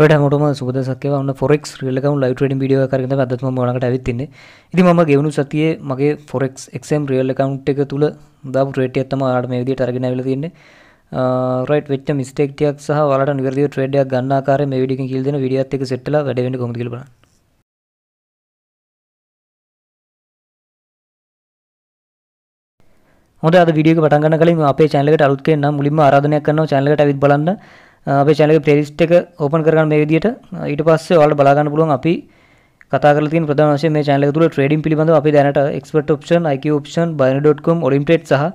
ටමටම සුදසක්ව වන්න ෆොරෙක් ්‍රලකම ලයි ටඩ ිඩිය කරන අදත්ම මනකට ඇවිත්තින්න ඉති ම ගෙවුණු සතියේ මගේ ෆොරෙක් එක්ම් රියල් කවන්් එක තුළ දම් ්‍රේට ඇත්තම ආඩම විදි ටරගෙන ලතින්න රයිට වෙච් මිස්ටේක්ටයක් සහ වලට නිවරදි ට්‍රඩයක් ගන්නාකාර මේ විඩික කිල්දන විඩියත් එක සෙට්ල වැඩවෙන කොමතිලබා හොද අද විඩියක පටන්ගන්න කලින් අපේ චැනලකට අලුත්කේ නම් මුලින්ම ආරාධනයක් කරනවා චැනලකට ඇවිත් බලන්න අපේ channel එකේ playlist එක open කරගන්න මේ විදිහට ඊට පස්සේ ඔයාලට බලා ගන්න පුළුවන් අපි කතා කරලා තියෙන ප්‍රධාන වශයෙන් මේ channel එක තුල trading පිළිබඳව අපි දැනට expert option IQ option binary.com olympiad සහ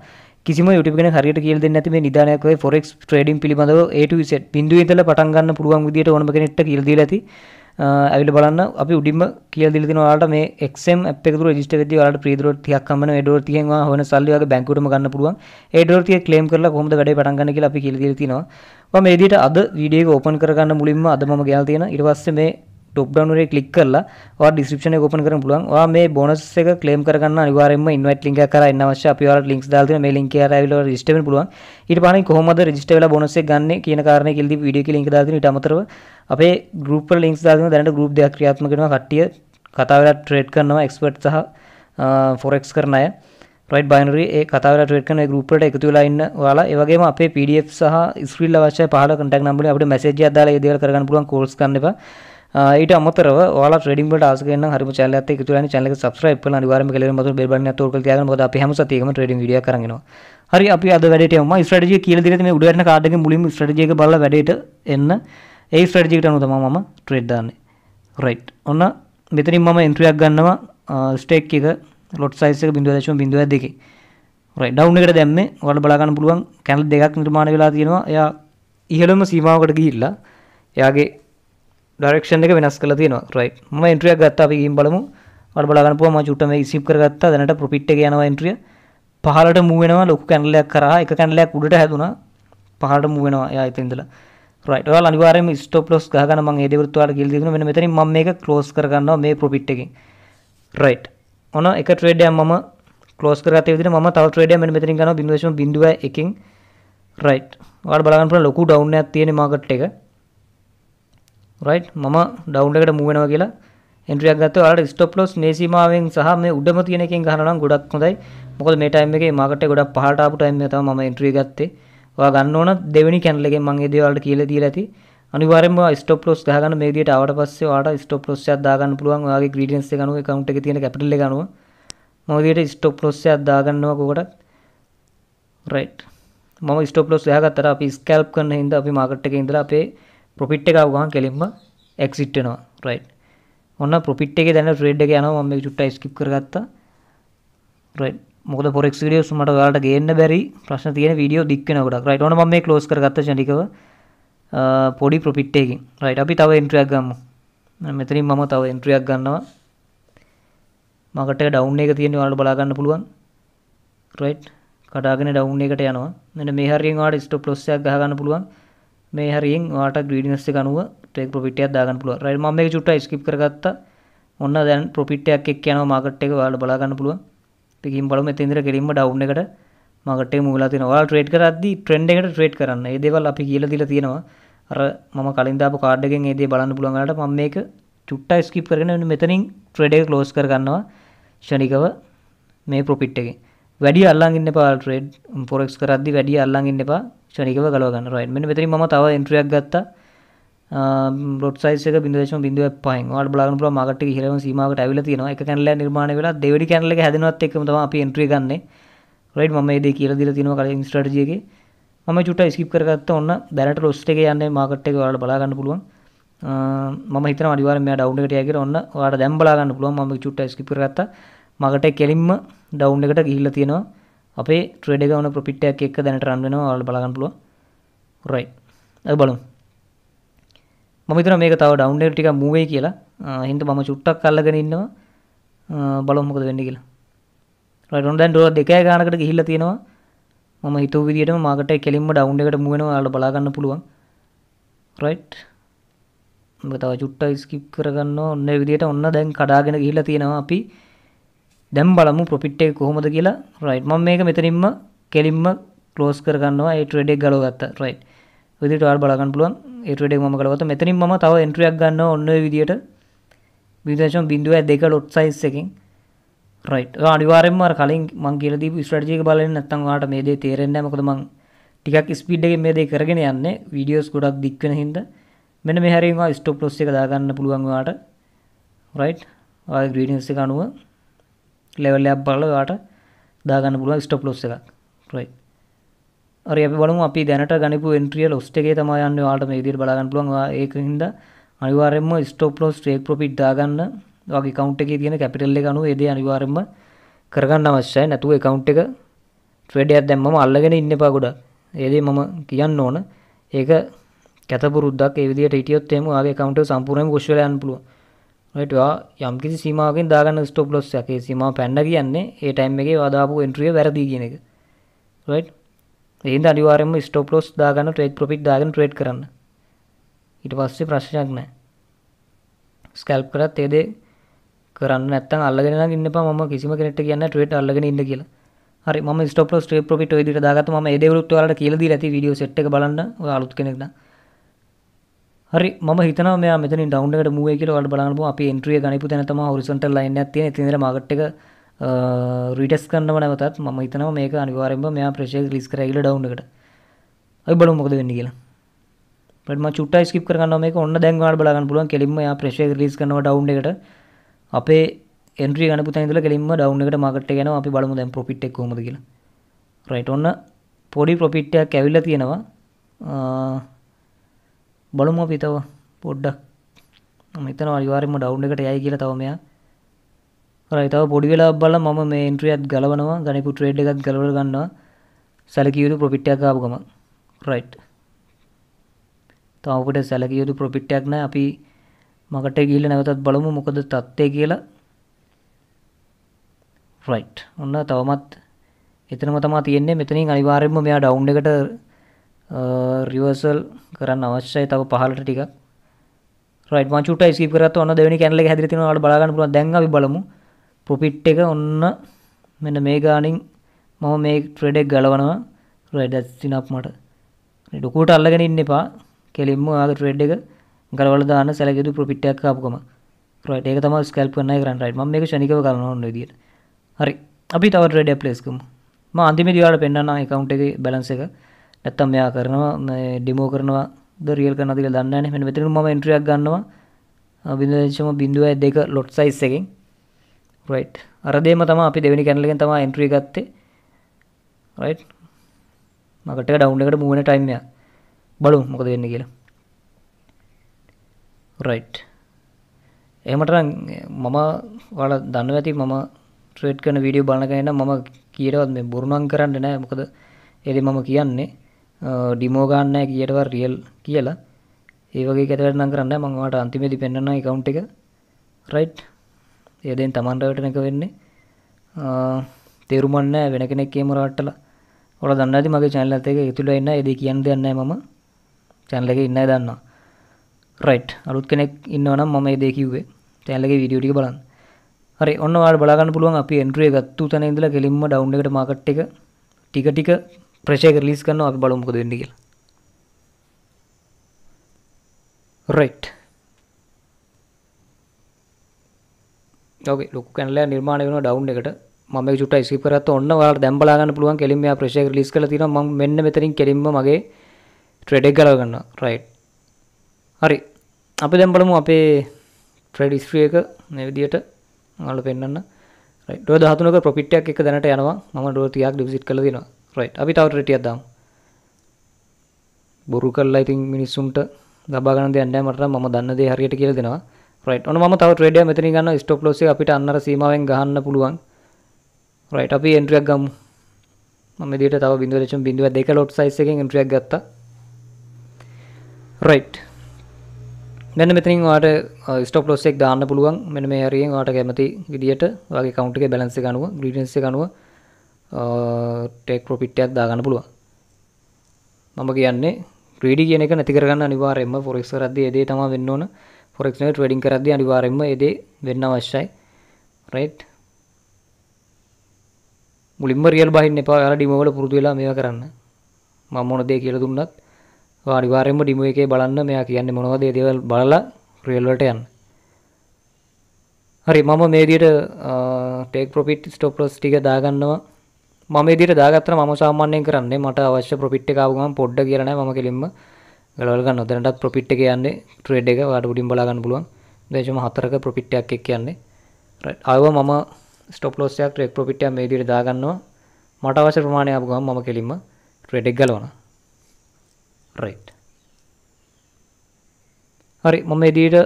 කිසිම YouTube කෙනෙක් හරියට කියලා දෙන්නේ නැති මේ නිදානයක් වේ forex trading පිළිබඳව A to Z බිඳුවේ ඉඳලා පටන් ගන්න පුළුවන් විදියට ඕනම කෙනෙක්ට කියලා දීලා ඇති ඇවිල බලන්න අපි උඩින්ම කියල දිලින වාට මේ එක්ම් පෙකතු රජිට වෙද වාට ප්‍රීදුරට තියක්කම ඩෝ තියෙනවා හොන සල්ලයාගේ බැංකුටම ගන්න පුළුවන් ඒඩෝතිය කලේම් කරලා කොහොමද වැඩේ පටන් ගන්න කියලා අපි කියලා තියෙනවා මම මේ විදිහට අද වීඩියෝ එක ඕපන් කරගන්න මුලින්ම අද මම ගෙනල් තියෙන ඊට පස්සේ මේ ටොප්ඩනුරේ කලික් කරලා ඩිස්ක්‍රපෂන ෝපන කර පුලන් මේ බොනස් එක කලේම් කරන්න අනිවාරම ඉන්වට ලික කර නවශ පිවර ලික් දල්ති මලින් රල ිට පුලුවන් ඉට පන කොහොමද රජිස්ටල බොනස ගන්න කියන කාරන කෙල්දි විඩිය ලික් දන ටමතර අපේ ගරුප ලික් දන දැනට ගරුප් දෙයක් ක්‍රියාත්ම කරන කට්ටිය කතාවලා ට්‍රේඩ් කරනවා එක්ස්පර්ට් සහ ෆොරෙක්ස් කරනය රයිට් බයිනරි ඒ කතාවට ට්‍රේඩ් කරන ගෲප්වලට එකතු වෙලා ඉන්න ඔයාලා ඒ වගේම අපේ PDF සහ ස්ක්‍රීන්ල අවශ්‍ය පහල කන්ටැක්ට් නම්බරේ අපිට මැසේජ් එකක් දාලා ඒ දේවල් කරගන්න පුළුවන් කෝල්ස් කරන්න එපා ඊට අමතරව ඔයාලා ට්‍රේඩින් වලට ආස කරන නම් හරිම channel එකත් එක්ක ඉතුරුලා ඉන්න channel එක subscribe කරලා අනිවාර්යයෙන්ම කෙලවෙන මතු බෙල් බටන් එකත් උඩට තියාගන්න මොකද අපි හැම සතියකම ට්‍රේඩින් වීඩියෝ එකක් අරන් එනවා. හරි අපි අද වැඩේට යමු. ස්ට්‍රැටජි කියලා දෙන්නේ මේ උඩ වැටෙන කාඩ් එකේ මුලින්ම ස්ට්‍රැටජි එක බලලා වැඩේට එන්න. ඒ ස්ට්‍රැටජි එකට අනුව තමයි මම ට්‍රේඩ් දාන්නේ. රයිට්. ඔන්න මෙතනින් මම එන්ට්‍රියක් ගන්නවා ස්ටේක් එක ලොට් සයිස් එක 0.02 රයිට් ඩවුන් එකට දැම්මේ. ඔයාලා බලා ගන්න පුළුවන් කැනල් දෙකක් නිර්මාණය වෙලා තියෙනවා. එයා ඉහළම සීමාවකට ගිහිල්ලා එයාගේ ඩරක්ෂන් එක වෙනස් කල තින රයි ම ඉන්ට්‍රිය ගත්තාව ීම් බලමු අඩබලාගනපුම චුටම සිප් කරගත්තා දැනට ප්‍රපිට් යනවා ඉන්ට්‍රිය පහලට මුවෙනවා ලොකු කැනලයක් කරා එක කැනලයක් උඩට හැදුනා පහට මුවෙනවා යා ඉතින්දලා රයිට අනිවාරම ස්ටෝප ලොස් ගන ම ඒදවරත්තුවාට ගිල්දින මෙ මෙතන ම මේ කලෝස් කරගන්නවා මේ ප්‍රපිට්ටකින් රයිට් ඕන එක ට්‍රේඩය මම කලෝස් කරත විදින ම තව ට්‍රේඩය මෙ මෙතරින් ගන බිදශ බිඳුව එකින් රයිට් වඩ බලගන්ට ලොකු ඩවන්න තියෙන මාගට් එක රයිට් මම ඩවුන් එකට මූව් වෙනවා කියලා එන්ට්‍රියක් ගත්තා ඔයාලට ස්ටොප් ලොස් නේසීමාවෙන් සහ මේ උඩම තියෙන එකෙන් ගන්න නම් ගොඩක් හොඳයි මොකද මේ ටයිම් එකේ මාකට් එක ගොඩක් පහළට ආපු ටයිම් එක තමයි මම එන්ට්‍රිය ගත්තේ ඔයා ගන්න ඕන දෙවෙනි කැනල් එකෙන් මම ඒ දේ ඔයාලට කියලා දීලා ඇති අනිවාර්යෙන්ම ස්ටොප් ලොස් ගහගන්න මේ විදිහට ආවට පස්සේ ඔයාලට ස්ටොප් ලොස් එකක් දාගන්න පුළුවන් ඔයාගේ ඉන්ග්‍රීඩියන්ට්ස් එක අනුව account එකේ තියෙන capital එක අනුව මම විදිහට ස්ටොප් ලොස් එකක් දාගන්නවා කොකටත් රයිට් මම ස්ටොප් ලොස් ගහගත්තට අපි ස්කැල්ප් කරන හින්දා අපි මාකට් එකේ ඉඳලා අපේ ප්‍රොෆිට් එක ගහන් කෙලින්ම එක්සිට් වෙනවා රයිට් ඔන්න ප්‍රොෆිට් එකේ දැන් ට්‍රේඩ් එක යනවා මම මේක චුට්ටක් ස්කිප් කරගත්තා රයිට් මොකද ෆොරෙක්ස් වීඩියෝස් මට ඔයාලට ගේන්න බැරි ප්‍රශ්න තියෙන වීඩියෝ දික් වෙන ගොඩක් රයිට් ඔන්න මම මේ ක්ලෝස් කරගත්ත චනිකව පොඩි ප්‍රොෆිට් එකකින් රයිට් අපි තව එන්ට්‍රියක් ගමු මෙතනින් මම තව එන්ට්‍රියක් ගන්නවා මකට ඩවුන් එක තියෙන ඔයාලට බලා ගන්න පුළුවන් රයිට් කඩාගෙන ඩවුන් එකට යනවා මෙන්න මේ හරියෙන් ඔයාලට ස්ටොප් ලොස් එකක් ගහ ගන්න පුළුවන් මේ හරියෙන් වාට ග්‍රීඩිනස් එක අනුව ට්‍රේක් ප්‍රොෆිට් එකක් දාගන්න පුළුවන් රයිට් මම මේක චුට්ටක් ස්කිප් කරගත්තා ඔන්න දැන් ප්‍රොෆිට් එකක් එක්ක යනවා මාකට් එක ඔයාලා බලා ගන්න පුළුවන් ඉතින් බලමු මෙතන ඉඳලා ගෙලින්ම ඩවුන් එකට මාකට් එක මූවලා තියෙනවා ඔයාලා ට්‍රේඩ් කරද්දී ට්‍රෙන්ඩ් එකට ට්‍රේඩ් කරන්න ඒ දේවල් අපි කියලා දීලා තියෙනවා අර මම කලින් දාපු කාඩ් එකෙන් ඒ දේ බලන්න පුළුවන් ඔයාලට මම මේක චුට්ටක් ස්කිප් කරගෙන මෙතනින් ට්‍රේඩ් එක ක්ලෝස් කරගන්නවා ෂණිකව මේ ප්‍රොෆිට් එකෙන් වැඩි අල්ලගන්න පාටරේඩ් පොරෙක් කරදදි වැඩි අල්ලගන්න එපා ෂනිකව ගලගන්න රයිට මෙ වෙතරි ම තව ඉන්ට්‍රියක් ගත්ත බොට සයික බිදේශ බිදුව පයින් ට බලාගන පුර මගට හිරම සීමකට ඇවිල තියෙන එක කැනල නිර්මාණ වෙලා දෙවැඩි කැනල හැදනවත් එකම අප ඉන්ට්‍රිය ගන්න රයිට් ම ඒද කියර දිල තින කල ඉස්ට්‍රටජියගේ ම චුට ස්කිප් කරගත්ත ඔන්න දැනට රොස්ට එක යන්න මාකට් එක වලට බලාගන්න පුළුවන් ම හිතන අනිවාර්ය මෙයා ඩවුන්ලෝඩ් එකට යගෙන ඔන්න ඔයාලට දැන් බලාගන්න පුළුවන් මම චුට්ට ස්කිප් කරගත්තා මකට කෙලින්ම ඩවුන් එකට ගිහිල්ල තියෙනවා අපේ ට්‍රේඩ ගවන ප්‍රපිට්ටයක් එක් දැනට රන් වෙනවා වල බලගන්න පුළුව රයි ඇ බලු මමිතර මේක තව ඩවන්් ටික මූවේ කියලා හින්ද මම චුට්ටක් කල්ලගෙන ඉන්නවා බලොම්මකද වෙන්න කියලා රොන්ඩන් ඩොල දෙකය ගානකට ගිහිල්ල තියෙනවා ම හිතු විදිට මාකට කෙලින්ම ඩවන්් එකට මුවෙනවා අල බලාගන්න පුළුවන් රයිට් තව චුට්ට ස්කිප් කරගන්න ඔන්න විදිට ඔන්න දැන් කඩාගෙන ගිහිල තියෙනවා අපි දැන් බලමු ප්‍රොෆිට් එක කොහොමද කියලා රයිට් මම මේක මෙතනින්ම කෙලින්ම ක්ලෝස් කරගන්නවා ඒ ට්‍රේඩ් එක ගලව ගත්තා රයිට් විදිහට ඔයාලා බලා ගන්න පුළුවන් ඒ ට්‍රේඩ් එක මම ගලවගත්තා මෙතනින් මම තව එන්ට්‍රි එකක් ගන්නවා ඔන්න ඔය විදිහට 0.02 ලොට් සයිස් එකකින් රයිට් ඔය අනිවාර්යෙන්ම අර කලින් මම කියලා දීපු ස්ට්‍රැටජි එක බලන්නේ නැත්නම් ඔයාලට මේ දේ තේරෙන්නේ නැහැ මොකද මම ටිකක් ස්පීඩ් එකෙන් මේ දේ කරගෙන යන්නේ වීඩියෝස් ගොඩක් දික් වෙන හින්දා මෙන්න මේ හැරීම ස්ටොප් ලොස් එක දාගන්න පුළුවන් ඔයාලට රයිට් ඔයාගේ ග්‍රීඩියන්ස් එක අනුව ලෙවල්ලයක් බලල යාට දාගන්න පුළුව ස්ටප් ලොස් එකක් රයි අරි බලම අපි දැනට ගනිපු එන්ට්‍රිය ලොස්ටගේ තමයන්න වාට මේ දිර බලාගන්න පුළුවන් ඒක හින්ද අනිවාරෙන්ම ස්ටෝප ලොස් ටේක් ප්‍රොපිට් දාගන්න වගේ කවුන්ට් එකේ තියෙන කැපිටල් එක අනුව ඒදේ අනිවාරෙන්ම කරගන්න අවශ්‍යයි නැතුව එකවුන්ට් එක ට්‍රේඩයක් දැම්මම අල්ලගෙන ඉන්න එපා ගොඩක් ඒදේ මම කියන්න ඕන ඒක කැතපුරුද්දක් ඒ විදිහට හිටියොත් එහෙම ආගේ account එක සම්පූර්ණයෙන්ම කුෂ්වල යන්න පුළුවන් ටවා යම්කිසි සීමාවෙන් දාගන්න ස්ටොප් ලොස් එකේ සීම පැන්න කියන්නේ ඒ ටයිම් එකේ වදාපු එන්ට්‍රිය වැරදි කියන එක ඒද අනිවාරම ස්ටොප් ලොස් දාගන්න ට්‍රේඩ් ප්‍රොපිට් දාගන ට්‍රේඩ් කරන්න ඉට පස්සේ ප්‍රශ්නයක් නෑ ස්කැල්ප් කරත් ඒදේ කරන්න නැත්තන් අල්ලගෙන ඉන්න ම කිසිම කෙනෙට කියන්න ට්‍රේට් අල්ලගෙන ඉන්න කියලා හරි ම ස්ටොප ලොස් ට්‍රේඩ් ප්‍රොපිට් ඔය විදිහට දාගත්ත මම ඒ දෙවලුත් වලට කියලා දීලා ඇති වීඩියෝ සෙට් එක බලන්න ඔය අලුත් කෙනෙක්ට හරි ම හිතන මෙත ඩවන්ට මුව කියල වල බලන්න අප ඉන්ට්‍රිය ගනිපු තැනතම හරිසට ලයින්න තිය තිර මගට්ටක රීටස් කන්නව නැවතත් ම හිතනව මේක අනිවාරෙන්ම මෙයා ප්‍රශය ලිස් කරයිල ඩවන්ට ඇයි බලු මොකද වෙන්න කියලා පටම චුට්ටයි ස්කිප කරන්න මේ ඔන්න දැන්වාට බලාගන්න පුළුවන් කෙලින්ම යා ප්‍රශය ලිස් කනව ඩවන්් එකට අපේ එන්ට්‍රිය ගනපු තැනිල කෙලින්ම ඩවන්් එකට මගට ගැන අපි බලමු දැන් පොපිට් එක් කොමද කියලා රයිට ඔන්න පොඩි ප්‍රොපිට්ටයක් ඇවිල්ල තියෙනවා බලුම පිතව පොඩ්ඩක් මෙතන අනිවාර්යම ඩවුන් එකට යයි කියලා තව මෙයා හරි තව පොඩි වෙලාවක් බලලා මම මේ එන්ට්‍රියත් ගලවනවා ගණිපු ට්‍රේඩ් එකත් ගලවලා ගන්නවා සැලකිය යුතු ප්‍රොෆිට් එකක් ආපු ගමන් රයිට් තව අපිට සැලකිය යුතු ප්‍රොෆිට් එකක් නැහැ අපි මකට ගිහිල්ලා නැවතත් බලමු මොකද තත්ත්වය කියලා රයිට් ඔන්න තවමත් එතනම තමා තියෙන්නේ මෙතනින් අනිවාර්යයෙන්ම මෙයා ඩවුන් එකට රිවර්සල් කරන්න අවශ්‍යයි තව පහලට ටිකක් රයිට් මං චුට්ටයි ස්කිප් කරත් ඔන්න දෙවෙනි කැනල් එක හැදිලා තිනවා ඔයාලා බලා ගන්න පුළුවන් දැන් අපි බලමු ප්‍රොෆිට් එක ඔන්න මෙන්න මේ ගාණින් මම මේ ට්‍රේඩ් එක ගලවනවා රයිට් දැට්ස් ඉනෆ් මට ඩොකුවට අල්ලගෙන ඉන්න එපා කෙලින්ම ඔයාගේ ට්‍රේඩ් එක ගලවලා දාන්න සැලකිලි ප්‍රොෆිට් එකක් ආපුකම රයිට් ඒක තමයි ස්කැල්ප් කරන්නයි කරන්නේ රයිට් මම මේක ශනිකව කරනවා ඔන්න විදියට හරි අපි තව ට්‍රේඩ් එක ප්ලේස් කරමු මම අන්තිමේදී ඔයාලට පෙන්නනවා account එකේ balance එක නැත්තම් මෙයා කරනවා ඩිමෝ කරනවා ද රියල් කරන තිල දන්නන මෙ මෙතර ම ඉන්ට්‍රියක් ගන්නවා බිඳදේශම බිඳුව දෙක ලොට් සයිස් එකෙන් රයිට් අරදේම තම අපි දෙවැනි කැනලගෙන් තම එන්ට්‍රී ගත්තේ රයි් මකට ඩව් එකට මුවන ටයිම්ය බලු මොකද වෙන්න කියලා රයිට් එහමට මම වල දන්න ඇති මම ට්‍රේට් කන වීඩියෝ බලකන්න මම කියරවත් මේ බොරුණන් කරන්න නෑ මොකද එරි මම කියන්නේ ඩිමෝ ගන්න කියටව රියල් කියලා ඒවගේ කැතරනම් කරන්න මංවාට අන්තිමේදි පෙන්න්න එකවුන්් එක රයිට් ඒදෙන් තමන්ටවටන එක වෙන්නේ තේරුමන්න වෙන කෙනෙක් කියමරටල ඔල දන්න ඇති මගේ චැනල්ලත එක තුළ එන්න එද කියන්න දෙන්න මම චැනල එක ඉන්න දන්නවා රයිට් අලුත් කෙනෙක් ඉන්නවනම් මම ඒදේ කිව්වේ චැනලගේ විඩියෝටික බලන්න හරි ඔන්න වාට බලාගන්න පුළුවන් අපි එන්ට්‍රිය ගත්තු තැන ඉඳලා කෙලින්ම ඩවුන්් එකට මාකට් එක ටික ටික ප්‍රශයක ලිස් කරන්න අප බලමුක දෙන්න කියලා රයිට් ලොක කැල නිර්මාණ වෙන ඩවන්් එකට මම චුට ස්කිපරත් ඔන්න වාට දැම්බලාගන්න පුළුවන් කෙලින්ම ප්‍රශයක ලිස් කල තින ම මෙන්න මෙතරින් කෙලින්ම මගේ ට්‍රඩෙක් කලගන්න රයි් හරි අපි දැම්බලමු අපේ ට්‍රඩිස්්‍රිය එක නැවිදියට අල පෙන්න්න ඩෝ දහතුනක පොපිට්ටයක් එක දැනට යනවා ම ඩෝතියක් ඩිසිට් කලදිනවා රයිට් අපි තව රටියක් දාමු බොරු කරලා ඉතින් මිනිස්සුන්ට දබා ගන්න දෙයක් නැහැ මට මම දන්න දේ හරියට කියලා දෙනවා රයිට් ඔන්න මම තව ට්‍රේඩ් එක මෙතන ගන්න ස්ටොප් ලොස් එක අපිට අන්නර සීමාවෙන් ගහන්න පුළුවන් රයිට් අපි එන්ට්‍රි එකක් ගමු මම මෙදිහට තව 0.02 ලොට් සයිස් එකකින් එන්ට්‍රි එකක් ගත්තා රයිට් මෙන්න මෙතනින් ඔයාලට ස්ටොප් ලොස් එක දාන්න පුළුවන් මෙන්න මේ හරියෙන් ඔයාලට කැමති විදියට ඔයාගේ account එකේ balance එක අනුව greediness එක අනුව ටෙක් ප්‍රොපිට්ටයක් දාගන්න පුළුවන් මම කියන්නේ ක්‍රඩි කියන එක නැතිකරගන්න අනිවාරෙන්ම ෆොරෙක් රද ඒදේ තම වෙන්න ඕන ෆොරෙක්න ටඩින් කරද අනිවාරෙන්ම ඒදේ වෙන්න අවශ්‍යයි රයිට් මුලින්ම රියල් බහින්න එපා යාලා ඩිමවල පුරුදු වෙලා මේවා කරන්න මම මොන දේ කියලා දුන්නත් ඔය අනිවාර්යයෙන්ම ඩිමෝ එකේ බලන්න මෙයා කියන්නේ මොනවද ඒ දේවල් බලලා රියල් වලට යන්න හරි මම මේ විදියට ටේක් ප්‍රොෆිට් ස්ටොප් ලොස් ටික දාගන්නවා මම විදිහට දාගත්තා මම සාමාන්‍යයෙන් කරන්නේ මට අවශ්‍ය ප්‍රොෆිට් එක ආව ගමන් පොඩ්ඩ කියලා නෑ මම කෙලින්ම ගලවලා ගන්නවා දැනටත් ප්‍රොෆිට් එක යන්නේ ට්‍රේඩ් එක ඔයාලට උඩින් බලා ගන්න පුළුවන් 0.4ක ප්‍රොෆිට් එකක් එක්ක යන්නේ රයිට් ආව මම ස්ටොප් ලොස් එකක් ට්‍රේඩ් ප්‍රොෆිට් එක මේ විදිහට දාගන්නවා මට අවශ්‍ය ප්‍රමාණය ආව ගමන් මම කෙලින්ම ට්‍රේඩ් එක ගලවනවා රයිට් හරි මම එදිට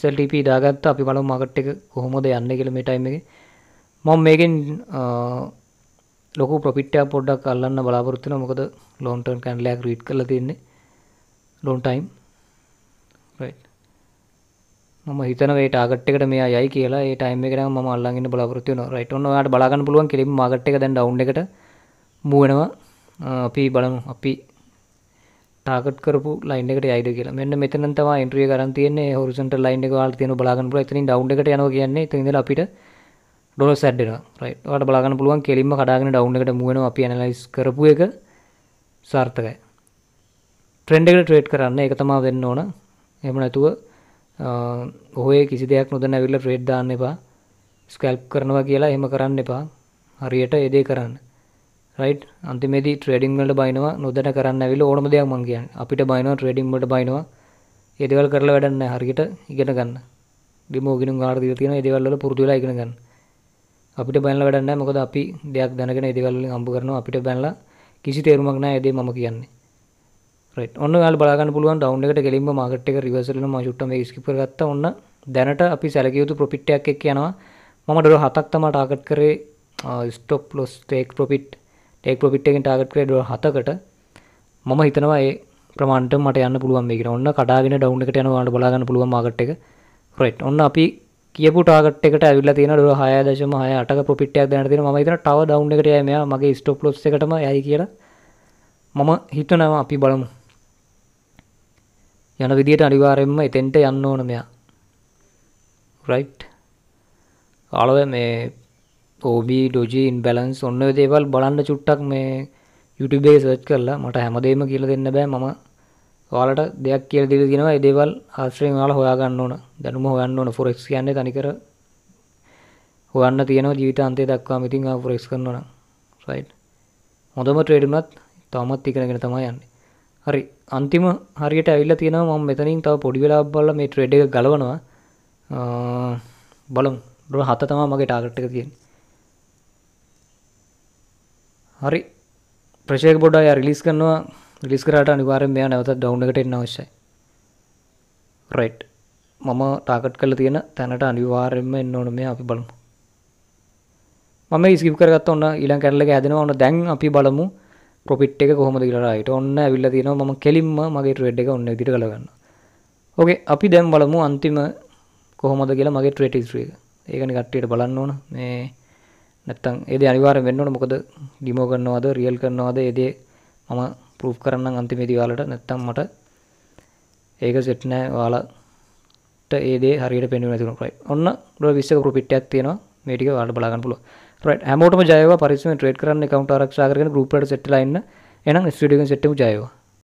SLTP දාගත්තා අපි බලමු මාකට් එක කොහොමද යන්නේ කියලා මේ ටයිම් එකේ මම මේකෙන් ලොක ප්‍රපිට්ට පොඩ්ඩක් අල්ලන්න බලාපොරත්තුන මොකද ලෝන්ටර්න් කැන්ලයක් රීට් කල තින්නේ ලොන්ටයිම් ම හිතනවේ ටාගට්කට මේ යයි කියලා ටයිම කර ම අල්ලන්න බලාපොරත්තු රයිට ට බලාගන්න පුලුවන් කිරීම මගට් එක දැන් ඩව් එකට මුවනවා අපි බලමු අපි ටාගට කරපු ලයින් එකට අයිඩ කියලා මෙන්න මෙතනතවා ඉන්ට්‍රිය කරන් තියන්නේ හොරුසන්ට ලයින් එක වාල් තියන බලාගන්න පුල එතනින් ඩව් එකට යන කියන්නේ තිද අපිට ඩොල සැඩ්ඩෙන රයිට බලාගන්න පුළුවන් කෙලින්ම කඩාගෙන ඩවුන් එකට මුවන අපි ඇනලයිස් කරපු එක සාර්ථකයි ට්‍රෙන්ඩ් එකට ට්‍රේඩ් කරන්න එක තමා වෙන්න ඕන එම නැතුව ඔහේ කිසි දෙයක් නොදැන ඇවිල්ලා ට්‍රේඩ් දාන්න එපා ස්කැල්ප් කරනවා කියලා එහෙම කරන්න එපා හරියට ඒ දේ කරන්න රයිට් අන්තිමේදී ට්‍රේඩිං වලට බයිනවා නොදැන කරන්න ඇවිල්ලා ඕනම දෙයක් මං කියන්නේ අපිට බයිනවා ට්‍රේඩිං වලට බයිනවා ඒ දේවල් කරලා වැඩක් නැහැ හරියට ඉගෙන ගන්න ඩෙමෝ ගිනුම් ගන්න දීලා තියෙනවා ඒ දේවල් වල පුරුදු වෙලා ඉගෙන ගන්න අපිට බැලලා වැඩක් නැහැ මොකද අපි දෙයක් දැනගෙන ඒ දේවල් වලින් හම්බ කරනවා අපිට බැලලා කිසි තේරුමක් නැහැ ඒ දේ මම කියන්නේ රයිට් ඔන්න ඔයාලා බලා ගන්න පුළුවන් රවුන්ඩ් එකට ගෙලින්ම මාකට් එක රිවර්ස් වෙලා මම චුට්ටක් මේක ස්කිප් කරගත්තා ඔන්න දැනට අපි සැලකිය යුතු ප්‍රොෆිට් එකක් එක්ක යනවා මම ඩොලර් 7ක් තමයි ටාගට් කරේ stop loss take profit take profit එකෙන් ටාගට් කරේ ඩොලර් 7කට මම හිතනවා ඒ ප්‍රමාණයට මට යන්න පුළුවන් මේකට ඔන්න කඩාගෙන ඩවුන් එකට යනවා ඔයාලට බලා ගන්න පුළුවන් මාකට් එක රයිට් ඔන්න අපි කියපු ටාගට් එකට ඇවිල්ලා තියෙන ඩොලර් 6.6 8ක ප්‍රොෆිට් එකක් දැනට තියෙනවා මම හිතන ටව ඩවුන් එකට යයි මෙයා මගේ ස්ටොප් ලොස් එකටම යයි කියලා මම හිතනවා අපි බලමු යන විදිහට අනිවාර්යෙන්ම එතෙන්ට යන්න ඕන මෙයා රයිට් ආලව මේ OB ඩොජි ඉන්බැලන්ස් ඔන්න ඔය දේවල් බලන්න චුට්ටක් මේ YouTube එකේ සර්ච් කරලා මට හැමදේම කියලා දෙන්න බෑ මම ඔයාලට දෙයක් කියලා දීලා තියෙනවා ඒ දේවල් ආශ්‍රයෙන් ඔයාලා හොයා ගන්න ඕන දැනුම හොයන්න ඕන forex කියන්නේ තනිකර හොයන්න තියෙනවා ජීවිතාන්තය දක්වාම ඉතින් ආ forex කරනවා නම් right හොඳම trade උනත් තවමත් ඉගෙනගෙන තමයි යන්නේ හරි අන්තිම හරියට ඇවිල්ලා තියෙනවා මම මෙතනින් තව පොඩි වෙලාවක් බලලා මේ trade එක ගලවනවා බලමු ඩොලර් 7 තමයි මගේ ටාගට් එක තියෙන්නේ හරි ප්‍රෙෂර් එක පොඩ්ඩක් රිලීස් කරනවා ලිස් කරට අනිවාරෙන් මෙයා නැවත ඩවුන් එකට එන්න අවශ්‍යයි රයිට් මම ටාකට් කළ තියෙන තැනට අනිවාරෙන්ම එන්න ඕන මේ අපි බලමු මම ස්කිප් කරගත්ත ඔන්න ඊළඟ කැරලක ඇදෙනවා ඔන්න දැන් අපි බලමු ප්‍රොෆිට් එක කොහොමද කියලා රයිට් ඔන්න ඇවිල්ලා තියෙනවා මම කෙලින්ම මගේ ට්‍රේඩ් එක ඔන්න විදිහට ගලවන්න ඕකේ අපි දැන් බලමු අන්තිම කොහොමද කියලා මගේ ට්‍රේඩ් හිස්ටරි එක ඒකනේ කට්ටියට බලන්න ඕන මේ නැත්තම් ඒ දේ අනිවාර්යෙන් වෙන්න ඕන මොකද ඩිමෝ කරනවද රියල් කරනවද ඒ දේ මම ප්‍රූෆ් කරන්න අන්තිමේදී ඔයාලට නැත්තම් මට ඒක සෙට් නැහැ ඔයාලට ඒ දේ හරියට පෙන්වන්නේ නැතුණු රයිට් ඔන්න ඩොලර් 20ක ප්‍රොෆිට් එකක් තියෙනවා මේ ටික ඔයාලට බලා ගන්න පුළුවන් රයිට් හැමෝටම ජයවා පරිස්සමෙන් ට්‍රේඩ් කරන්න account ආරක්ෂා කරගෙන group එකට සෙට් වෙලා ඉන්න එහෙනම් ස්ටුඩියෝ එකෙන් සෙට් වෙමු ජයවා